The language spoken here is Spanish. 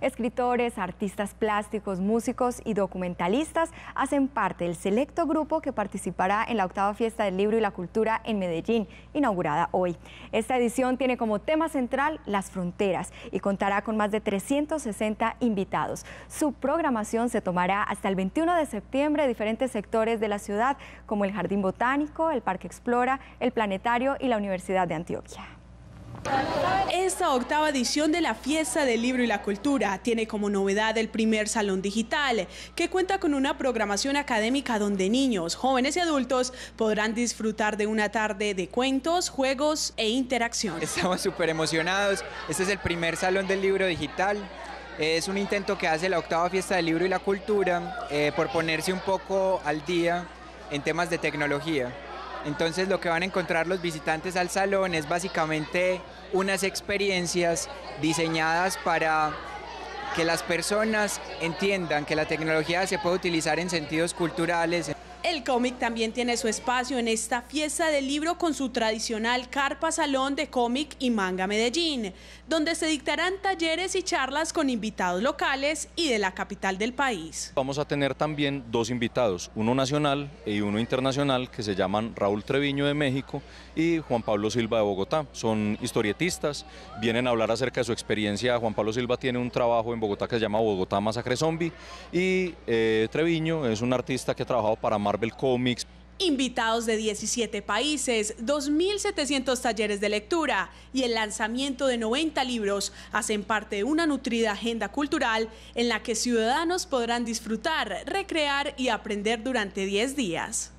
Escritores, artistas plásticos, músicos y documentalistas hacen parte del selecto grupo que participará en la octava fiesta del libro y la cultura en Medellín, inaugurada hoy. Esta edición tiene como tema central las fronteras y contará con más de 360 invitados. Su programación se tomará hasta el 21 de septiembre en diferentes sectores de la ciudad, como el Jardín Botánico, el Parque Explora, el Planetario y la Universidad de Antioquia. Esta octava edición de la Fiesta del Libro y la Cultura tiene como novedad el primer Salón Digital, que cuenta con una programación académica donde niños, jóvenes y adultos podrán disfrutar de una tarde de cuentos, juegos e interacción. Estamos súper emocionados. Este es el primer Salón del Libro Digital. Es un intento que hace la octava Fiesta del Libro y la Cultura eh, por ponerse un poco al día en temas de tecnología. Entonces lo que van a encontrar los visitantes al salón es básicamente unas experiencias diseñadas para que las personas entiendan que la tecnología se puede utilizar en sentidos culturales. El cómic también tiene su espacio en esta fiesta del libro con su tradicional carpa salón de cómic y manga Medellín, donde se dictarán talleres y charlas con invitados locales y de la capital del país. Vamos a tener también dos invitados, uno nacional y uno internacional, que se llaman Raúl Treviño de México y Juan Pablo Silva de Bogotá. Son historietistas, vienen a hablar acerca de su experiencia. Juan Pablo Silva tiene un trabajo en Bogotá que se llama Bogotá Masacre Zombie y eh, Treviño es un artista que ha trabajado para Mar invitados de 17 países, 2.700 talleres de lectura y el lanzamiento de 90 libros hacen parte de una nutrida agenda cultural en la que ciudadanos podrán disfrutar, recrear y aprender durante 10 días.